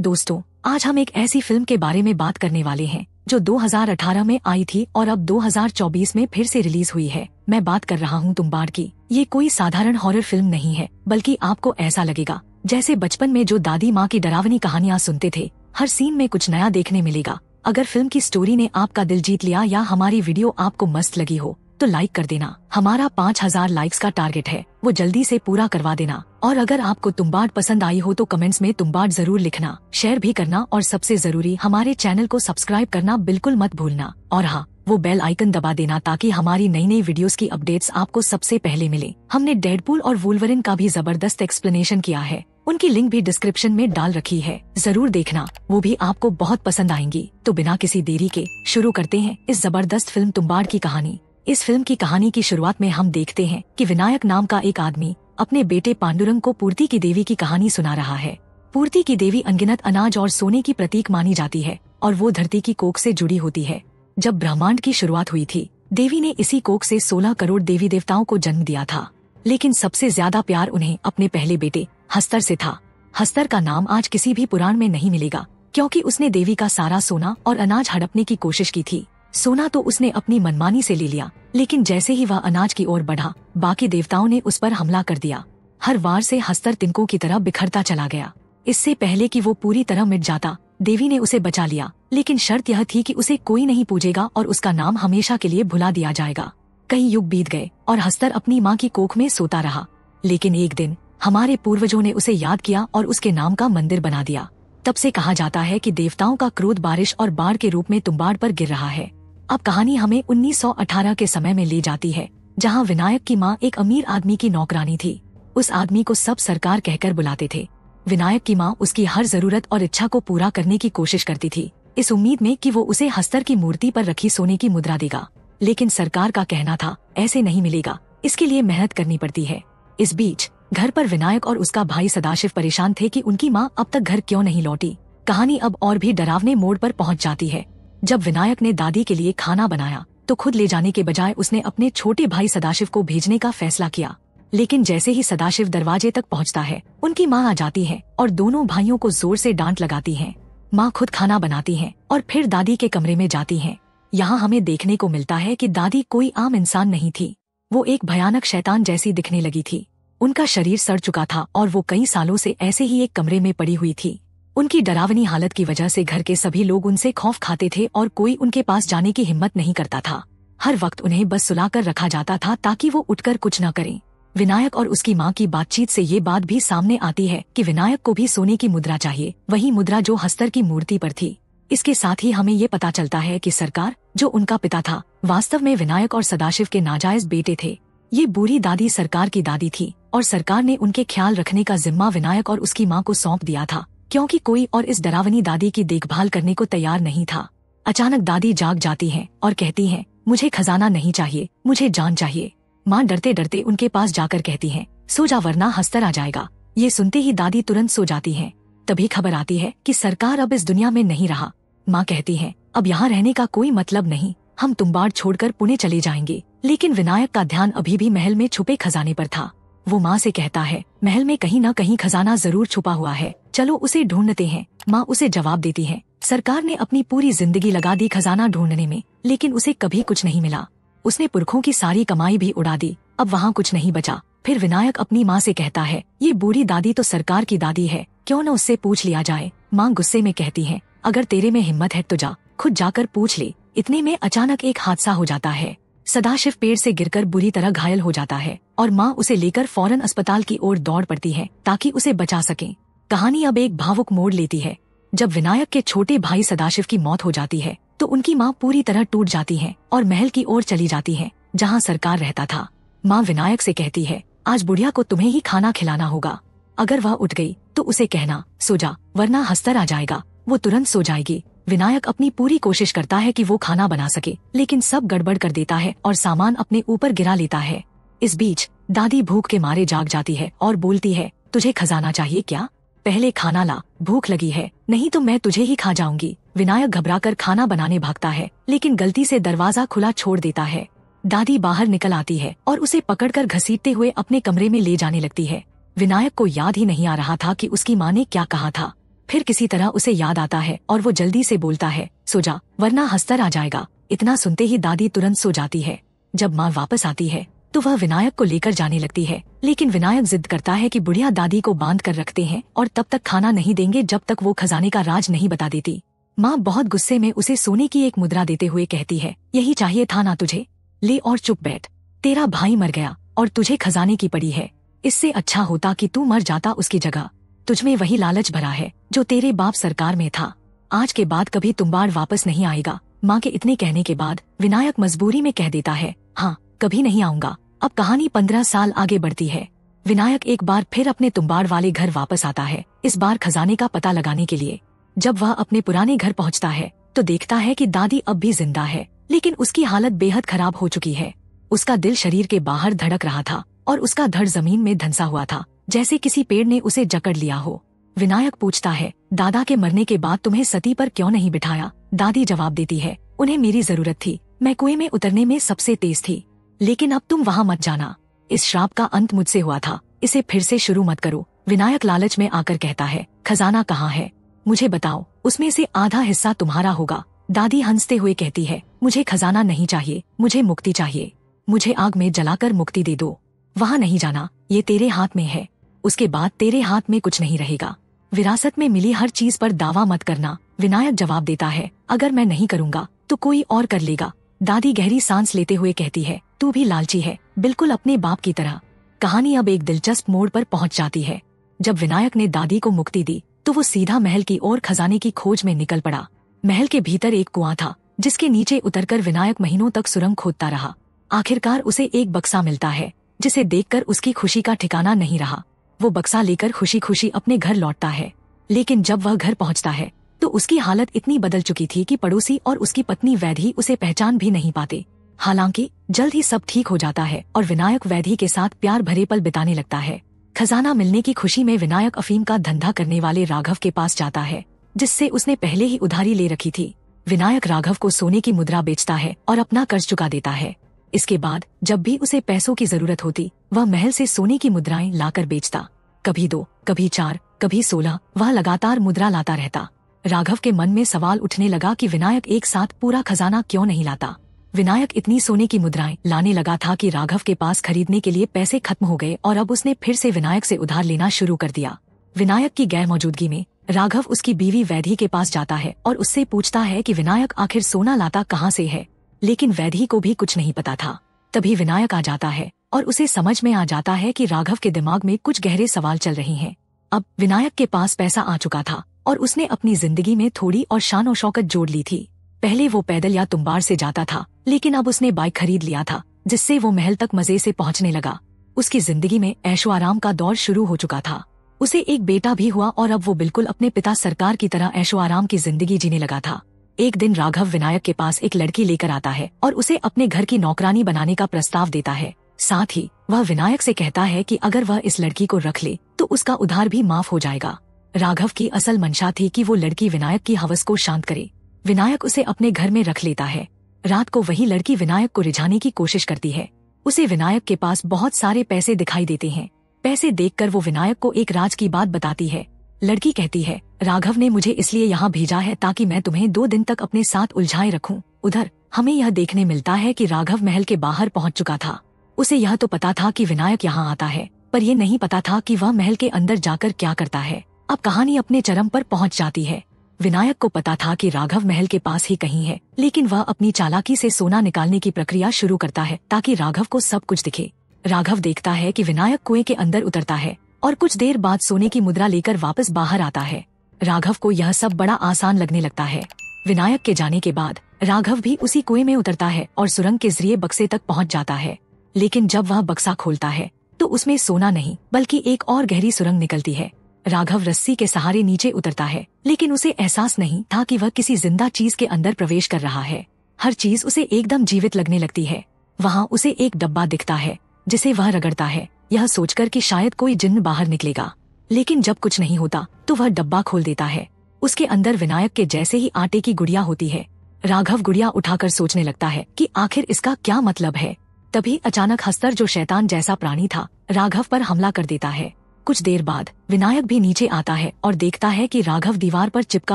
दोस्तों आज हम एक ऐसी फिल्म के बारे में बात करने वाले हैं जो 2018 में आई थी और अब 2024 में फिर से रिलीज हुई है मैं बात कर रहा हूँ तुम्बाड़ की ये कोई साधारण हॉरर फिल्म नहीं है बल्कि आपको ऐसा लगेगा जैसे बचपन में जो दादी माँ की डरावनी कहानियाँ सुनते थे हर सीन में कुछ नया देखने मिलेगा अगर फिल्म की स्टोरी ने आपका दिल जीत लिया या हमारी वीडियो आपको मस्त लगी हो तो लाइक कर देना हमारा पाँच हजार लाइक्स का टारगेट है वो जल्दी से पूरा करवा देना और अगर आपको तुम्बाट पसंद आई हो तो कमेंट्स में तुम्बाट जरूर लिखना शेयर भी करना और सबसे जरूरी हमारे चैनल को सब्सक्राइब करना बिल्कुल मत भूलना और हाँ वो बेल आइकन दबा देना ताकि हमारी नई नई वीडियोस की अपडेट्स आपको सबसे पहले मिले हमने डेडपूल और वुलवरिन का भी जबरदस्त एक्सप्लेनेशन किया है उनकी लिंक भी डिस्क्रिप्शन में डाल रखी है जरूर देखना वो भी आपको बहुत पसंद आएंगी तो बिना किसी देरी के शुरू करते हैं इस जबरदस्त फिल्म तुम्बाड़ की कहानी इस फिल्म की कहानी की शुरुआत में हम देखते हैं कि विनायक नाम का एक आदमी अपने बेटे पांडुरंग को पूर्ति की देवी की कहानी सुना रहा है पूर्ति की देवी अनगिनत अनाज और सोने की प्रतीक मानी जाती है और वो धरती की कोख से जुड़ी होती है जब ब्रह्मांड की शुरुआत हुई थी देवी ने इसी कोख से 16 करोड़ देवी देवताओं को जन्म दिया था लेकिन सबसे ज्यादा प्यार उन्हें अपने पहले बेटे हस्तर से था हस्तर का नाम आज किसी भी पुराण में नहीं मिलेगा क्योंकि उसने देवी का सारा सोना और अनाज हड़पने की कोशिश की थी सोना तो उसने अपनी मनमानी से ले लिया लेकिन जैसे ही वह अनाज की ओर बढ़ा बाकी देवताओं ने उस पर हमला कर दिया हर वार से हस्तर तिनकों की तरह बिखरता चला गया इससे पहले कि वो पूरी तरह मिट जाता देवी ने उसे बचा लिया लेकिन शर्त यह थी कि उसे कोई नहीं पूजेगा और उसका नाम हमेशा के लिए भुला दिया जाएगा कई युग बीत गए और हस्तर अपनी माँ की कोख में सोता रहा लेकिन एक दिन हमारे पूर्वजों ने उसे याद किया और उसके नाम का मंदिर बना दिया तब से कहा जाता है कि देवताओं का क्रोध बारिश और बाढ़ के रूप में तुम्बाड़ पर गिर रहा है अब कहानी हमें 1918 के समय में ले जाती है जहां विनायक की माँ एक अमीर आदमी की नौकरानी थी उस आदमी को सब सरकार कहकर बुलाते थे विनायक की माँ उसकी हर जरूरत और इच्छा को पूरा करने की कोशिश करती थी इस उम्मीद में कि वो उसे हस्तर की मूर्ति पर रखी सोने की मुद्रा देगा लेकिन सरकार का कहना था ऐसे नहीं मिलेगा इसके लिए मेहनत करनी पड़ती है इस बीच घर पर विनायक और उसका भाई सदाशिव परेशान थे कि उनकी माँ अब तक घर क्यों नहीं लौटी कहानी अब और भी डरावने मोड़ पर पहुँच जाती है जब विनायक ने दादी के लिए खाना बनाया तो खुद ले जाने के बजाय उसने अपने छोटे भाई सदाशिव को भेजने का फैसला किया लेकिन जैसे ही सदाशिव दरवाजे तक पहुंचता है उनकी माँ आ जाती है और दोनों भाइयों को जोर से डांट लगाती है माँ खुद खाना बनाती है और फिर दादी के कमरे में जाती है यहाँ हमें देखने को मिलता है कि दादी कोई आम इंसान नहीं थी वो एक भयानक शैतान जैसी दिखने लगी थी उनका शरीर सड़ चुका था और वो कई सालों से ऐसे ही एक कमरे में पड़ी हुई थी उनकी डरावनी हालत की वजह से घर के सभी लोग उनसे खौफ खाते थे और कोई उनके पास जाने की हिम्मत नहीं करता था हर वक्त उन्हें बस सुलाकर रखा जाता था ताकि वो उठकर कुछ न करें विनायक और उसकी माँ की बातचीत से ये बात भी सामने आती है कि विनायक को भी सोने की मुद्रा चाहिए वही मुद्रा जो हस्तर की मूर्ति पर थी इसके साथ ही हमें ये पता चलता है कि सरकार जो उनका पिता था वास्तव में विनायक और सदाशिव के नाजायज बेटे थे ये बूढ़ी दादी सरकार की दादी थी और सरकार ने उनके ख्याल रखने का जिम्मा विनायक और उसकी माँ को सौंप दिया था क्योंकि कोई और इस डरावनी दादी की देखभाल करने को तैयार नहीं था अचानक दादी जाग जाती हैं और कहती हैं मुझे खजाना नहीं चाहिए मुझे जान चाहिए माँ डरते डरते उनके पास जाकर कहती हैं सो जा वरना हस्तर आ जाएगा ये सुनते ही दादी तुरंत सो जाती हैं तभी खबर आती है कि सरकार अब इस दुनिया में नहीं रहा माँ कहती हैं अब यहाँ रहने का कोई मतलब नहीं हम तुम्बाड़ छोड़कर पुणे चले जाएंगे लेकिन विनायक का ध्यान अभी भी महल में छुपे खजाने पर था वो माँ से कहता है महल में कहीं ना कहीं खजाना जरूर छुपा हुआ है चलो उसे ढूंढते हैं माँ उसे जवाब देती है सरकार ने अपनी पूरी जिंदगी लगा दी खजाना ढूंढने में लेकिन उसे कभी कुछ नहीं मिला उसने पुरखों की सारी कमाई भी उड़ा दी अब वहाँ कुछ नहीं बचा फिर विनायक अपनी माँ से कहता है ये बूढ़ी दादी तो सरकार की दादी है क्यों न उससे पूछ लिया जाए माँ गुस्से में कहती है अगर तेरे में हिम्मत है तो जा खुद जाकर पूछ ले इतने में अचानक एक हादसा हो जाता है सदाशिव पेड़ से गिरकर बुरी तरह घायल हो जाता है और माँ उसे लेकर फौरन अस्पताल की ओर दौड़ पड़ती है ताकि उसे बचा सके कहानी अब एक भावुक मोड़ लेती है जब विनायक के छोटे भाई सदाशिव की मौत हो जाती है तो उनकी माँ पूरी तरह टूट जाती है और महल की ओर चली जाती है जहाँ सरकार रहता था माँ विनायक से कहती है आज बुढ़िया को तुम्हें ही खाना खिलाना होगा अगर वह उठ गई तो उसे कहना सो जा वरना हस्तर आ जाएगा वो तुरंत सो जाएगी विनायक अपनी पूरी कोशिश करता है कि वो खाना बना सके लेकिन सब गड़बड़ कर देता है और सामान अपने ऊपर गिरा लेता है इस बीच दादी भूख के मारे जाग जाती है और बोलती है तुझे खजाना चाहिए क्या पहले खाना ला भूख लगी है नहीं तो मैं तुझे ही खा जाऊंगी विनायक घबराकर खाना बनाने भागता है लेकिन गलती से दरवाजा खुला छोड़ देता है दादी बाहर निकल आती है और उसे पकड़कर घसीटते हुए अपने कमरे में ले जाने लगती है विनायक को याद ही नहीं आ रहा था कि उसकी माँ ने क्या कहा था फिर किसी तरह उसे याद आता है और वो जल्दी से बोलता है सो जा वरना हस्तर आ जाएगा इतना सुनते ही दादी तुरंत सो जाती है जब माँ वापस आती है तो वह विनायक को लेकर जाने लगती है लेकिन विनायक जिद करता है कि बुढ़िया दादी को बांध कर रखते हैं और तब तक खाना नहीं देंगे जब तक वो खजाने का राज नहीं बता देती माँ बहुत गुस्से में उसे सोने की एक मुद्रा देते हुए कहती है यही चाहिए था ना तुझे ले और चुप बैठ तेरा भाई मर गया और तुझे खजाने की पड़ी है इससे अच्छा होता कि तू मर जाता उसकी जगह तुझमें वही लालच भरा है जो तेरे बाप सरकार में था आज के बाद कभी तुम्बाड़ वापस नहीं आएगा माँ के इतने कहने के बाद विनायक मजबूरी में कह देता है हाँ कभी नहीं आऊंगा अब कहानी पंद्रह साल आगे बढ़ती है विनायक एक बार फिर अपने तुम्बाड़ वाले घर वापस आता है इस बार खजाने का पता लगाने के लिए जब वह अपने पुराने घर पहुंचता है तो देखता है कि दादी अब भी जिंदा है लेकिन उसकी हालत बेहद खराब हो चुकी है उसका दिल शरीर के बाहर धड़क रहा था और उसका धड़ जमीन में धंसा हुआ था जैसे किसी पेड़ ने उसे जकड़ लिया हो विनायक पूछता है दादा के मरने के बाद तुम्हें सती पर क्यों नहीं बिठाया दादी जवाब देती है उन्हें मेरी जरूरत थी मैं कुएं में उतरने में सबसे तेज थी लेकिन अब तुम वहाँ मत जाना इस श्राप का अंत मुझसे हुआ था इसे फिर से शुरू मत करो विनायक लालच में आकर कहता है खजाना कहाँ है मुझे बताओ उसमें से आधा हिस्सा तुम्हारा होगा दादी हंसते हुए कहती है मुझे खजाना नहीं चाहिए मुझे मुक्ति चाहिए मुझे आग में जलाकर मुक्ति दे दो वहाँ नहीं जाना ये तेरे हाथ में है उसके बाद तेरे हाथ में कुछ नहीं रहेगा विरासत में मिली हर चीज पर दावा मत करना विनायक जवाब देता है अगर मैं नहीं करूँगा तो कोई और कर लेगा दादी गहरी सांस लेते हुए कहती है तू भी लालची है बिल्कुल अपने बाप की तरह कहानी अब एक दिलचस्प मोड़ पर पहुंच जाती है जब विनायक ने दादी को मुक्ति दी तो वो सीधा महल की ओर खजाने की खोज में निकल पड़ा महल के भीतर एक कुआं था जिसके नीचे उतरकर विनायक महीनों तक सुरंग खोदता रहा आखिरकार उसे एक बक्सा मिलता है जिसे देखकर उसकी खुशी का ठिकाना नहीं रहा वो बक्सा लेकर खुशी खुशी अपने घर लौटता है लेकिन जब वह घर पहुंचता है तो उसकी हालत इतनी बदल चुकी थी कि पड़ोसी और उसकी पत्नी वैधी उसे पहचान भी नहीं पाते हालांकि जल्द ही सब ठीक हो जाता है और विनायक वैधी के साथ प्यार भरे पल बिताने लगता है खजाना मिलने की खुशी में विनायक अफीम का धंधा करने वाले राघव के पास जाता है जिससे उसने पहले ही उधारी ले रखी थी विनायक राघव को सोने की मुद्रा बेचता है और अपना कर्ज चुका देता है इसके बाद जब भी उसे पैसों की जरूरत होती वह महल से सोने की मुद्राएं लाकर बेचता कभी दो कभी चार कभी सोलह वह लगातार मुद्रा लाता रहता राघव के मन में सवाल उठने लगा कि विनायक एक साथ पूरा खजाना क्यों नहीं लाता विनायक इतनी सोने की मुद्राएं लाने लगा था कि राघव के पास खरीदने के लिए पैसे खत्म हो गए और अब उसने फिर से विनायक से उधार लेना शुरू कर दिया विनायक की गैर मौजूदगी में राघव उसकी बीवी वैधी के पास जाता है और उससे पूछता है कि विनायक आखिर सोना लाता कहाँ से है लेकिन वैधि को भी कुछ नहीं पता था तभी विनायक आ जाता है और उसे समझ में आ जाता है कि राघव के दिमाग में कुछ गहरे सवाल चल रहे हैं अब विनायक के पास पैसा आ चुका था और उसने अपनी जिंदगी में थोड़ी और शान और शौकत जोड़ ली थी पहले वो पैदल या तुम्बार से जाता था लेकिन अब उसने बाइक खरीद लिया था जिससे वो महल तक मजे से पहुंचने लगा उसकी जिंदगी में ऐशो आराम का दौर शुरू हो चुका था उसे एक बेटा भी हुआ और अब वो बिल्कुल अपने पिता सरकार की तरह ऐशो आराम की जिंदगी जीने लगा था एक दिन राघव विनायक के पास एक लड़की लेकर आता है और उसे अपने घर की नौकरानी बनाने का प्रस्ताव देता है साथ ही वह विनायक से कहता है कि अगर वह इस लड़की को रख ले तो उसका उधार भी माफ हो जाएगा राघव की असल मंशा थी कि वो लड़की विनायक की हवस को शांत करे विनायक उसे अपने घर में रख लेता है रात को वही लड़की विनायक को रिझाने की कोशिश करती है उसे विनायक के पास बहुत सारे पैसे दिखाई देते हैं पैसे देखकर वो विनायक को एक राज की बात बताती है लड़की कहती है राघव ने मुझे इसलिए यहाँ भेजा है ताकि मैं तुम्हें दो दिन तक अपने साथ उलझाए रखूँ उधर हमें यह देखने मिलता है कि राघव महल के बाहर पहुँच चुका था उसे यह तो पता था कि विनायक यहाँ आता है पर यह नहीं पता था कि वह महल के अंदर जाकर क्या करता है अब कहानी अपने चरम पर पहुँच जाती है विनायक को पता था कि राघव महल के पास ही कहीं है लेकिन वह अपनी चालाकी से सोना निकालने की प्रक्रिया शुरू करता है ताकि राघव को सब कुछ दिखे राघव देखता है कि विनायक कुएं के अंदर उतरता है और कुछ देर बाद सोने की मुद्रा लेकर वापस बाहर आता है राघव को यह सब बड़ा आसान लगने लगता है विनायक के जाने के बाद राघव भी उसी कुएं में उतरता है और सुरंग के जरिए बक्से तक पहुंच जाता है लेकिन जब वह बक्सा खोलता है तो उसमें सोना नहीं बल्कि एक और गहरी सुरंग निकलती है राघव रस्सी के सहारे नीचे उतरता है लेकिन उसे एहसास नहीं था कि वह किसी जिंदा चीज के अंदर प्रवेश कर रहा है हर चीज उसे एकदम जीवित लगने लगती है वहाँ उसे एक डब्बा दिखता है जिसे वह रगड़ता है यह सोचकर कि शायद कोई जिन्न बाहर निकलेगा लेकिन जब कुछ नहीं होता तो वह डब्बा खोल देता है उसके अंदर विनायक के जैसे ही आटे की गुड़िया होती है राघव गुड़िया उठाकर सोचने लगता है कि आखिर इसका क्या मतलब है तभी अचानक हस्तर जो शैतान जैसा प्राणी था राघव पर हमला कर देता है कुछ देर बाद विनायक भी नीचे आता है और देखता है कि राघव दीवार पर चिपका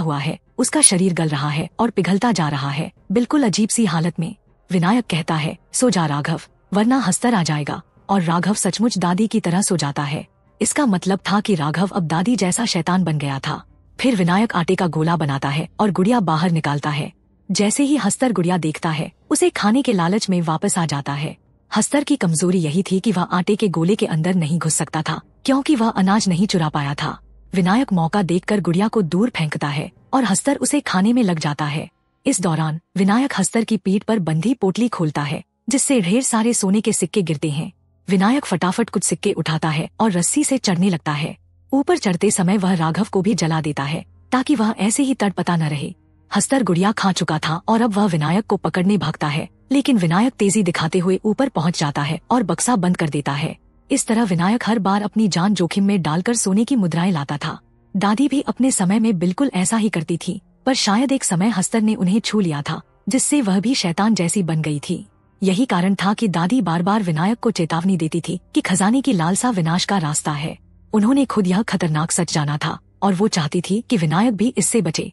हुआ है उसका शरीर गल रहा है और पिघलता जा रहा है बिल्कुल अजीब सी हालत में विनायक कहता है सो जा राघव वरना हस्तर आ जाएगा और राघव सचमुच दादी की तरह सो जाता है इसका मतलब था कि राघव अब दादी जैसा शैतान बन गया था फिर विनायक आटे का गोला बनाता है और गुड़िया बाहर निकालता है जैसे ही हस्तर गुड़िया देखता है उसे खाने के लालच में वापस आ जाता है हस्तर की कमजोरी यही थी कि वह आटे के गोले के अंदर नहीं घुस सकता था क्योंकि वह अनाज नहीं चुरा पाया था विनायक मौका देखकर गुड़िया को दूर फेंकता है और हस्तर उसे खाने में लग जाता है इस दौरान विनायक हस्तर की पीठ पर बंधी पोटली खोलता है जिससे ढेर सारे सोने के सिक्के गिरते हैं विनायक फटाफट कुछ सिक्के उठाता है और रस्सी से चढ़ने लगता है ऊपर चढ़ते समय वह राघव को भी जला देता है ताकि वह ऐसे ही तड़पता न रहे हस्तर गुड़िया खा चुका था और अब वह विनायक को पकड़ने भागता है लेकिन विनायक तेजी दिखाते हुए ऊपर पहुंच जाता है और बक्सा बंद कर देता है इस तरह विनायक हर बार अपनी जान जोखिम में डालकर सोने की मुद्राएं लाता था दादी भी अपने समय में बिल्कुल ऐसा ही करती थी पर शायद एक समय हस्तर ने उन्हें छू लिया था जिससे वह भी शैतान जैसी बन गई थी यही कारण था कि दादी बार बार विनायक को चेतावनी देती थी कि खजाने की लालसा विनाश का रास्ता है उन्होंने खुद यह खतरनाक सच जाना था और वो चाहती थी कि विनायक भी इससे बचे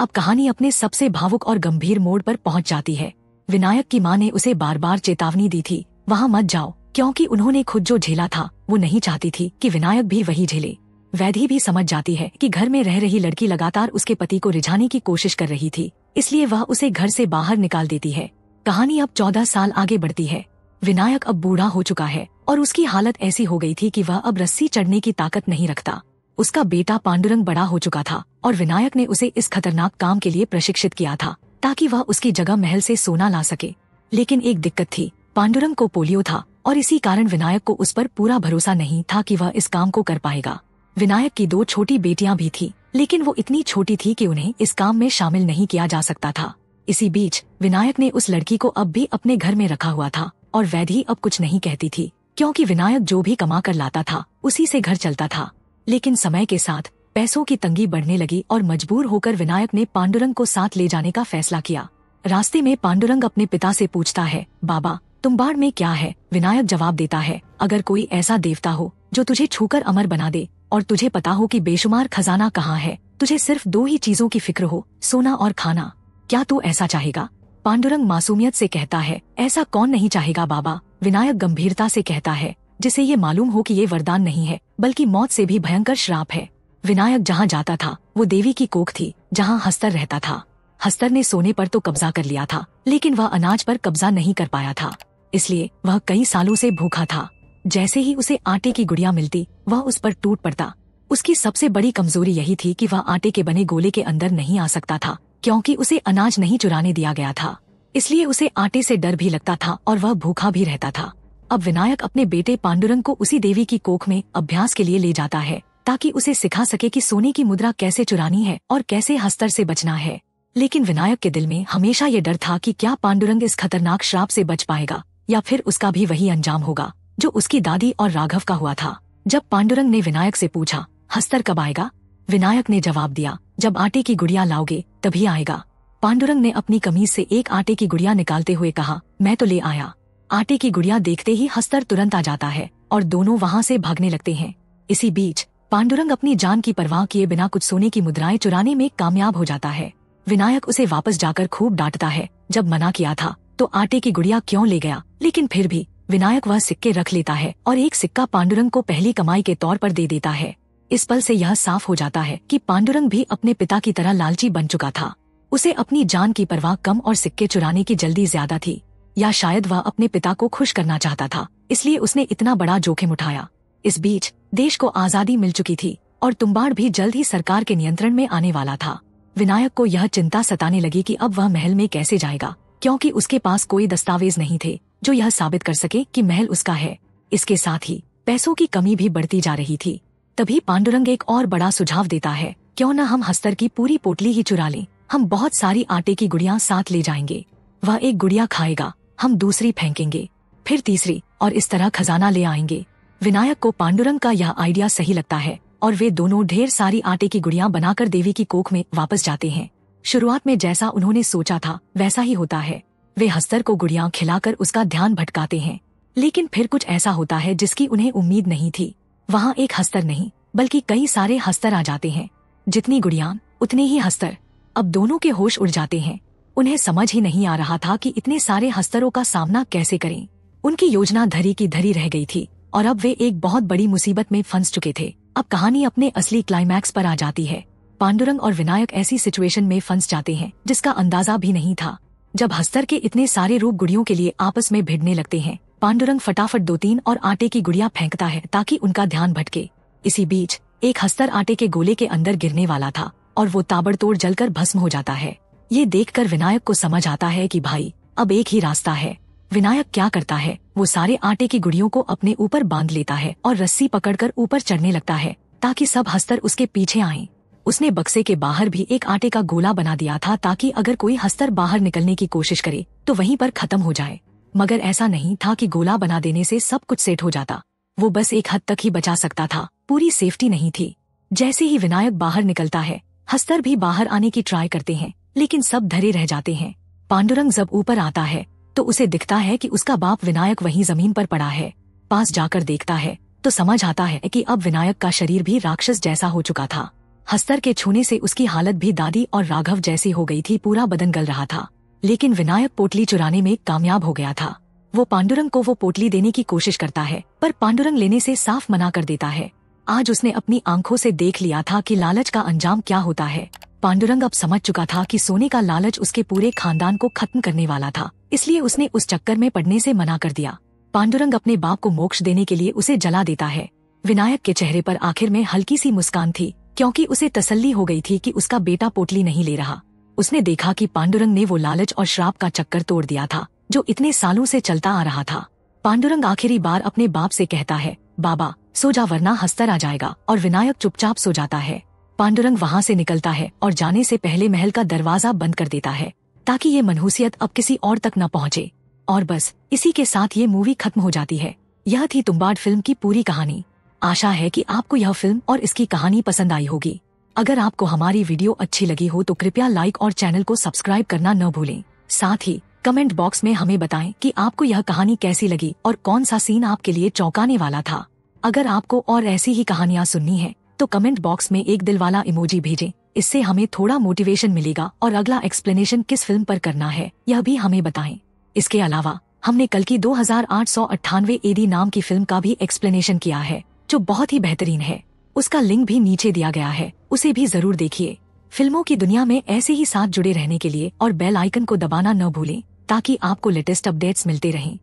अब कहानी अपने सबसे भावुक और गंभीर मोड़ पर पहुंच जाती है विनायक की माँ ने उसे बार बार चेतावनी दी थी वहाँ मत जाओ क्योंकि उन्होंने खुद जो झेला था वो नहीं चाहती थी कि विनायक भी वही झेले वैधि भी समझ जाती है कि घर में रह रही लड़की लगातार उसके पति को रिझाने की कोशिश कर रही थी इसलिए वह उसे घर से बाहर निकाल देती है कहानी अब चौदह साल आगे बढ़ती है विनायक अब बूढ़ा हो चुका है और उसकी हालत ऐसी हो गई थी कि वह अब रस्सी चढ़ने की ताकत नहीं रखता उसका बेटा पांडुरंग बड़ा हो चुका था और विनायक ने उसे इस खतरनाक काम के लिए प्रशिक्षित किया था ताकि वह उसकी जगह महल से सोना ला सके लेकिन एक दिक्कत थी पांडुरंग को पोलियो था और इसी कारण विनायक को उस पर पूरा भरोसा नहीं था कि वह इस काम को कर पाएगा विनायक की दो छोटी बेटियां भी थी लेकिन वो इतनी छोटी थी कि उन्हें इस काम में शामिल नहीं किया जा सकता था इसी बीच विनायक ने उस लड़की को अब भी अपने घर में रखा हुआ था और वैधी अब कुछ नहीं कहती थी क्योंकि विनायक जो भी कमा कर लाता था उसी से घर चलता था लेकिन समय के साथ पैसों की तंगी बढ़ने लगी और मजबूर होकर विनायक ने पांडुरंग को साथ ले जाने का फैसला किया रास्ते में पांडुरंग अपने पिता से पूछता है बाबा तुम बाढ़ में क्या है विनायक जवाब देता है अगर कोई ऐसा देवता हो जो तुझे छूकर अमर बना दे और तुझे पता हो कि बेशुमार खजाना कहाँ है तुझे सिर्फ दो ही चीजों की फिक्र हो सोना और खाना क्या तू ऐसा चाहेगा पांडुरंग मासूमियत से कहता है ऐसा कौन नहीं चाहेगा बाबा विनायक गंभीरता से कहता है जिसे ये मालूम हो कि ये वरदान नहीं है बल्कि मौत से भी भयंकर श्राप है विनायक जहाँ जाता था वो देवी की कोख थी जहाँ हस्तर रहता था हस्तर ने सोने पर तो कब्जा कर लिया था लेकिन वह अनाज पर कब्जा नहीं कर पाया था इसलिए वह कई सालों से भूखा था जैसे ही उसे आटे की गुड़िया मिलती वह उस पर टूट पड़ता उसकी सबसे बड़ी कमजोरी यही थी कि वह आटे के बने गोले के अंदर नहीं आ सकता था क्योंकि उसे अनाज नहीं चुराने दिया गया था इसलिए उसे आटे से डर भी लगता था और वह भूखा भी रहता था अब विनायक अपने बेटे पांडुरंग को उसी देवी की कोख में अभ्यास के लिए ले जाता है ताकि उसे सिखा सके कि सोने की मुद्रा कैसे चुरानी है और कैसे हस्तर से बचना है लेकिन विनायक के दिल में हमेशा ये डर था कि क्या पांडुरंग इस खतरनाक श्राप से बच पाएगा या फिर उसका भी वही अंजाम होगा जो उसकी दादी और राघव का हुआ था जब पांडुरंग ने विनायक से पूछा हस्तर कब आएगा विनायक ने जवाब दिया जब आटे की गुड़िया लाओगे तभी आएगा पांडुरंग ने अपनी कमीज से एक आटे की गुड़िया निकालते हुए कहा मैं तो ले आया आटे की गुड़िया देखते ही हस्तर तुरंत आ जाता है और दोनों वहाँ से भागने लगते हैं इसी बीच पांडुरंग अपनी जान की परवाह किए बिना कुछ सोने की मुद्राएं चुराने में कामयाब हो जाता है विनायक उसे वापस जाकर खूब डांटता है जब मना किया था तो आटे की गुड़िया क्यों ले गया लेकिन फिर भी विनायक वह सिक्के रख लेता है और एक सिक्का पांडुरंग को पहली कमाई के तौर पर दे देता है इस पल से यह साफ हो जाता है कि पांडुरंग भी अपने पिता की तरह लालची बन चुका था उसे अपनी जान की परवाह कम और सिक्के चुराने की जल्दी ज्यादा थी या शायद वह अपने पिता को खुश करना चाहता था इसलिए उसने इतना बड़ा जोखिम उठाया इस बीच देश को आजादी मिल चुकी थी और तुम्बाड़ भी जल्द ही सरकार के नियंत्रण में आने वाला था विनायक को यह चिंता सताने लगी कि अब वह महल में कैसे जाएगा क्योंकि उसके पास कोई दस्तावेज नहीं थे जो यह साबित कर सके कि महल उसका है इसके साथ ही पैसों की कमी भी बढ़ती जा रही थी तभी पांडुरंग एक और बड़ा सुझाव देता है क्यों न हम हस्तर की पूरी पोटली ही चुरा लें हम बहुत सारी आटे की गुड़िया साथ ले जाएंगे वह एक गुड़िया खाएगा हम दूसरी फेंकेंगे फिर तीसरी और इस तरह खजाना ले आएंगे विनायक को पांडुरंग का यह आइडिया सही लगता है और वे दोनों ढेर सारी आटे की गुड़िया बनाकर देवी की कोख में वापस जाते हैं शुरुआत में जैसा उन्होंने सोचा था वैसा ही होता है वे हस्तर को गुड़िया खिलाकर उसका ध्यान भटकाते हैं लेकिन फिर कुछ ऐसा होता है जिसकी उन्हें उम्मीद नहीं थी वहाँ एक हस्तर नहीं बल्कि कई सारे हस्तर आ जाते हैं जितनी गुड़ियान उतने ही हस्तर अब दोनों के होश उड़ जाते हैं उन्हें समझ ही नहीं आ रहा था कि इतने सारे हस्तरों का सामना कैसे करें उनकी योजना धरी की धरी रह गई थी और अब वे एक बहुत बड़ी मुसीबत में फंस चुके थे अब कहानी अपने असली क्लाइमैक्स पर आ जाती है पांडुरंग और विनायक ऐसी सिचुएशन में फंस जाते हैं जिसका अंदाजा भी नहीं था जब हस्तर के इतने सारे रूप गुड़ियों के लिए आपस में भिड़ने लगते हैं पांडुरंग फटाफट दो तीन और आटे की गुड़िया फेंकता है ताकि उनका ध्यान भटके इसी बीच एक हस्तर आटे के गोले के अंदर गिरने वाला था और वो ताबड़तोड़ जलकर भस्म हो जाता है ये देखकर विनायक को समझ आता है कि भाई अब एक ही रास्ता है विनायक क्या करता है वो सारे आटे की गुड़ियों को अपने ऊपर बांध लेता है और रस्सी पकड़कर ऊपर चढ़ने लगता है ताकि सब हस्तर उसके पीछे आएं। उसने बक्से के बाहर भी एक आटे का गोला बना दिया था ताकि अगर कोई हस्तर बाहर निकलने की कोशिश करे तो वहीं पर खत्म हो जाए मगर ऐसा नहीं था कि गोला बना देने से सब कुछ सेट हो जाता वो बस एक हद तक ही बचा सकता था पूरी सेफ्टी नहीं थी जैसे ही विनायक बाहर निकलता है हस्तर भी बाहर आने की ट्राई करते हैं लेकिन सब धरे रह जाते हैं पांडुरंग जब ऊपर आता है तो उसे दिखता है कि उसका बाप विनायक वहीं जमीन पर पड़ा है पास जाकर देखता है तो समझ आता है कि अब विनायक का शरीर भी राक्षस जैसा हो चुका था हस्तर के छूने से उसकी हालत भी दादी और राघव जैसी हो गई थी पूरा बदन गल रहा था लेकिन विनायक पोटली चुराने में कामयाब हो गया था वो पांडुरंग को वो पोटली देने की कोशिश करता है पर पांडुरंग लेने से साफ मना कर देता है आज उसने अपनी आंखों से देख लिया था कि लालच का अंजाम क्या होता है पांडुरंग अब समझ चुका था कि सोने का लालच उसके पूरे खानदान को खत्म करने वाला था इसलिए उसने उस चक्कर में पड़ने से मना कर दिया पांडुरंग अपने बाप को मोक्ष देने के लिए उसे जला देता है विनायक के चेहरे पर आखिर में हल्की सी मुस्कान थी क्योंकि उसे तसल्ली हो गई थी कि उसका बेटा पोटली नहीं ले रहा उसने देखा कि पांडुरंग ने वो लालच और श्राप का चक्कर तोड़ दिया था जो इतने सालों से चलता आ रहा था पांडुरंग आखिरी बार अपने बाप से कहता है बाबा सो जा वरना हस्तर आ जाएगा और विनायक चुपचाप सो जाता है पांडुरंग वहाँ से निकलता है और जाने से पहले महल का दरवाजा बंद कर देता है ताकि ये मनहूसियत अब किसी और तक न पहुँचे और बस इसी के साथ ये मूवी खत्म हो जाती है यह थी तुम्बाड़ फिल्म की पूरी कहानी आशा है कि आपको यह फिल्म और इसकी कहानी पसंद आई होगी अगर आपको हमारी वीडियो अच्छी लगी हो तो कृपया लाइक और चैनल को सब्सक्राइब करना न भूलें साथ ही कमेंट बॉक्स में हमें बताएं कि आपको यह कहानी कैसी लगी और कौन सा सीन आपके लिए चौंकाने वाला था अगर आपको और ऐसी ही कहानियाँ सुननी है तो कमेंट बॉक्स में एक दिल वाला इमोजी भेजें इससे हमें थोड़ा मोटिवेशन मिलेगा और अगला एक्सप्लेनेशन किस फिल्म पर करना है यह भी हमें बताएं इसके अलावा हमने कल की दो हजार आठ सौ अट्ठानवे एडी नाम की फिल्म का भी एक्सप्लेनेशन किया है जो बहुत ही बेहतरीन है उसका लिंक भी नीचे दिया गया है उसे भी जरूर देखिए फिल्मों की दुनिया में ऐसे ही साथ जुड़े रहने के लिए और बेल आइकन को दबाना न भूलें ताकि आपको लेटेस्ट अपडेट्स मिलते रहें